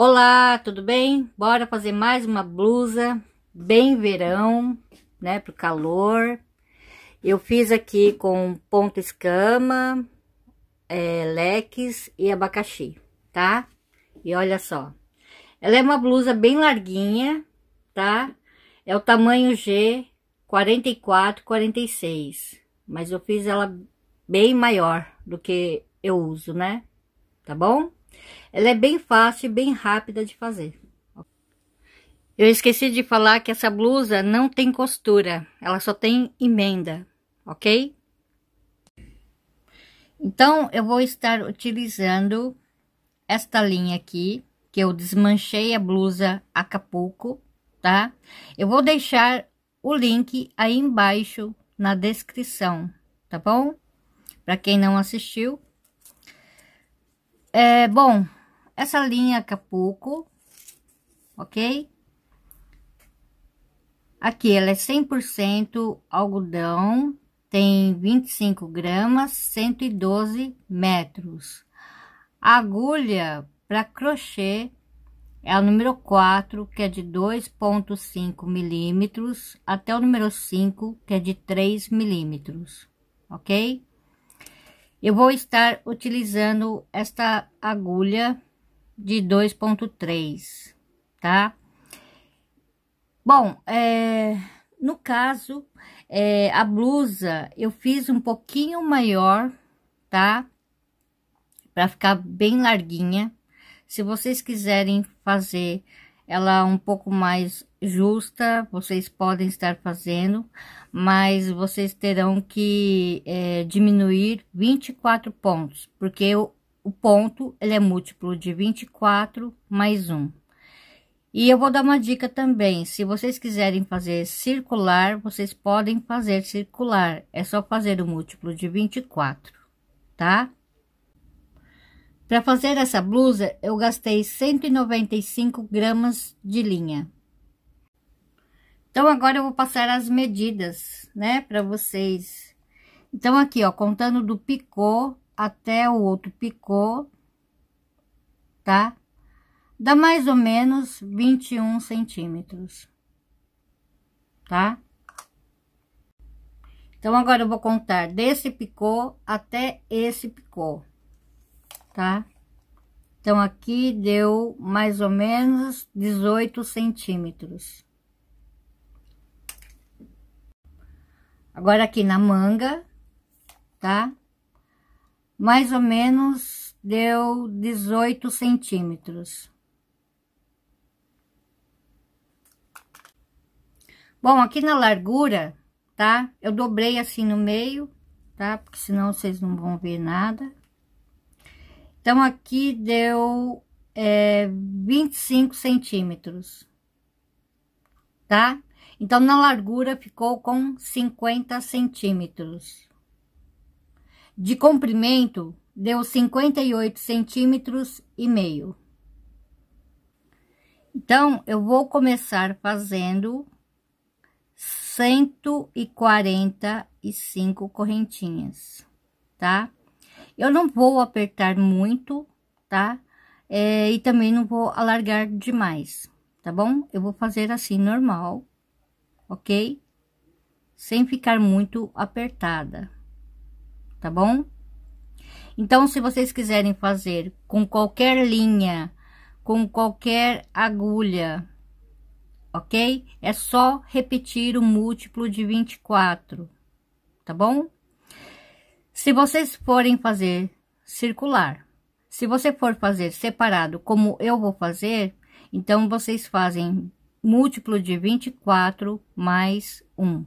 Olá, tudo bem? Bora fazer mais uma blusa bem verão, né, pro calor. Eu fiz aqui com ponto escama, é, leques e abacaxi, tá? E olha só, ela é uma blusa bem larguinha, tá? É o tamanho G 44, 46, mas eu fiz ela bem maior do que eu uso, né? Tá bom? Ela é bem fácil e bem rápida de fazer. Eu esqueci de falar que essa blusa não tem costura, ela só tem emenda, ok? Então, eu vou estar utilizando esta linha aqui, que eu desmanchei a blusa Acapulco, tá? Eu vou deixar o link aí embaixo na descrição, tá bom? Para quem não assistiu, é, bom, essa linha Acapulco, ok? Aqui ela é 100% algodão, tem 25 gramas, 112 metros. A agulha para crochê é o número 4, que é de 2,5 milímetros, até o número 5, que é de 3 milímetros, ok? ok? Eu vou estar utilizando esta agulha de 2.3, tá? Bom, é, no caso, é, a blusa eu fiz um pouquinho maior, tá? Pra ficar bem larguinha. Se vocês quiserem fazer ela um pouco mais justa vocês podem estar fazendo, mas vocês terão que é, diminuir 24 pontos, porque o, o ponto ele é múltiplo de 24 mais 1. E eu vou dar uma dica também, se vocês quiserem fazer circular, vocês podem fazer circular, é só fazer o múltiplo de 24, tá? Para fazer essa blusa, eu gastei 195 gramas de linha. Então, agora eu vou passar as medidas, né, para vocês. Então, aqui, ó, contando do picô até o outro picô, tá? Dá mais ou menos 21 centímetros, tá? Então, agora eu vou contar desse picô até esse picô, tá? Então, aqui deu mais ou menos 18 centímetros. Agora aqui na manga, tá? Mais ou menos deu 18 centímetros. Bom, aqui na largura, tá? Eu dobrei assim no meio, tá? Porque senão vocês não vão ver nada. Então, aqui deu é, eh, 25 centímetros, tá? Então, na largura ficou com 50 centímetros. De comprimento, deu 58 centímetros e meio. Então, eu vou começar fazendo 145 correntinhas, tá? Eu não vou apertar muito, tá? É, e também não vou alargar demais, tá bom? Eu vou fazer assim, normal, ok? Sem ficar muito apertada, tá bom? Então, se vocês quiserem fazer com qualquer linha, com qualquer agulha, ok? É só repetir o múltiplo de 24, tá bom? Se vocês forem fazer circular, se você for fazer separado, como eu vou fazer, então vocês fazem múltiplo de 24 mais 1.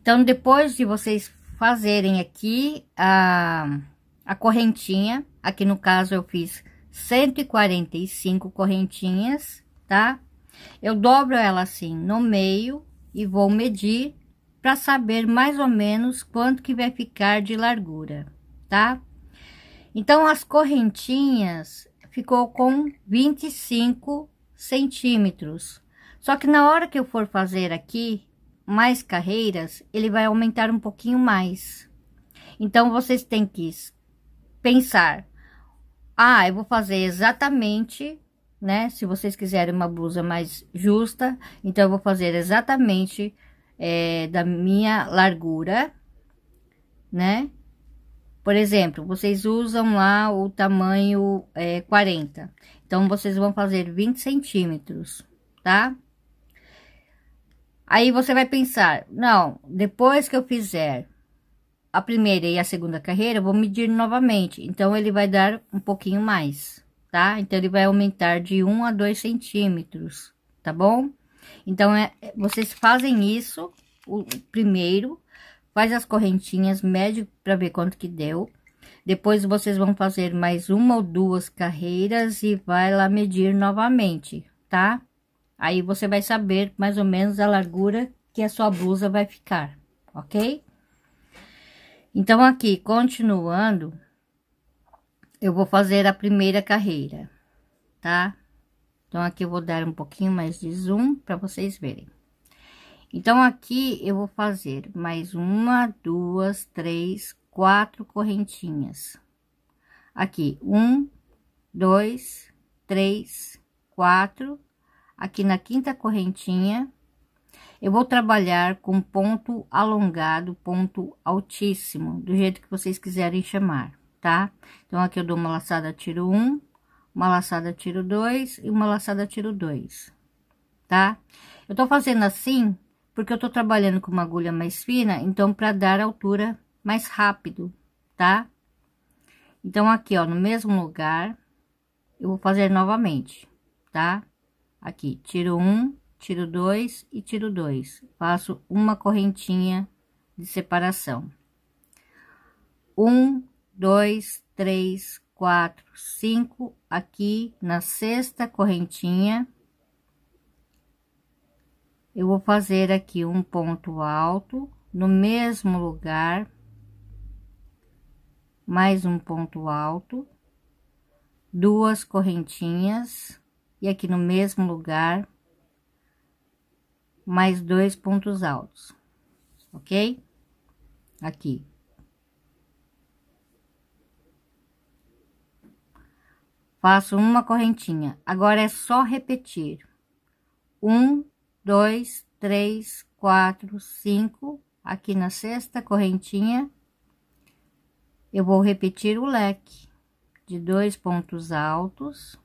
Então, depois de vocês fazerem aqui a, a correntinha, aqui no caso eu fiz 145 correntinhas, tá? Eu dobro ela assim no meio e vou medir para saber mais ou menos quanto que vai ficar de largura, tá? Então, as correntinhas, ficou com 25 centímetros. Só que na hora que eu for fazer aqui mais carreiras, ele vai aumentar um pouquinho mais. Então, vocês têm que pensar, ah, eu vou fazer exatamente, né? Se vocês quiserem uma blusa mais justa, então eu vou fazer exatamente é, da minha largura, né? Por exemplo, vocês usam lá o tamanho é, 40. Então, vocês vão fazer 20 centímetros, tá? Aí você vai pensar, não, depois que eu fizer a primeira e a segunda carreira, eu vou medir novamente. Então, ele vai dar um pouquinho mais, tá? Então, ele vai aumentar de 1 a 2 centímetros, tá bom? Então, é, vocês fazem isso, o primeiro, faz as correntinhas, mede para ver quanto que deu. Depois vocês vão fazer mais uma ou duas carreiras e vai lá medir novamente, tá? Aí você vai saber mais ou menos a largura que a sua blusa vai ficar, ok? Então, aqui, continuando, eu vou fazer a primeira carreira, tá? Então, aqui eu vou dar um pouquinho mais de zoom para vocês verem. Então, aqui eu vou fazer mais uma, duas, três, quatro correntinhas. Aqui, um, dois, três, quatro. Aqui na quinta correntinha, eu vou trabalhar com ponto alongado, ponto altíssimo, do jeito que vocês quiserem chamar, tá? Então, aqui eu dou uma laçada, tiro um, uma laçada, tiro dois e uma laçada, tiro dois, tá? Eu tô fazendo assim porque eu tô trabalhando com uma agulha mais fina, então, para dar altura mais rápido, tá? Então, aqui, ó, no mesmo lugar, eu vou fazer novamente, tá? Aqui, tiro um, tiro dois e tiro dois. Faço uma correntinha de separação. Um, dois, três, quatro, cinco, aqui na sexta correntinha, eu vou fazer aqui um ponto alto no mesmo lugar, mais um ponto alto, duas correntinhas e aqui no mesmo lugar, mais dois pontos altos, ok? Aqui. Faço uma correntinha. Agora é só repetir. Um, dois, três, quatro, cinco, aqui na sexta correntinha, eu vou repetir o leque de dois pontos altos.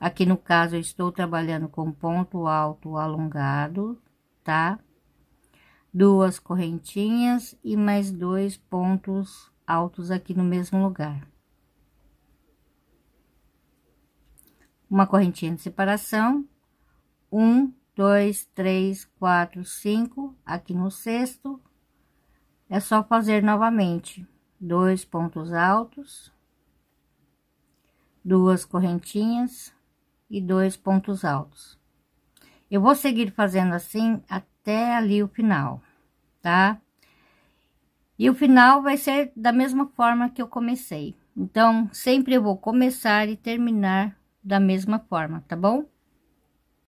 Aqui no caso, eu estou trabalhando com ponto alto alongado, tá? Duas correntinhas e mais dois pontos altos aqui no mesmo lugar. Uma correntinha de separação, um, dois, três, quatro, cinco, aqui no sexto, é só fazer novamente dois pontos altos, duas correntinhas e dois pontos altos. Eu vou seguir fazendo assim até ali o final, tá? E o final vai ser da mesma forma que eu comecei. Então, sempre eu vou começar e terminar da mesma forma, tá bom?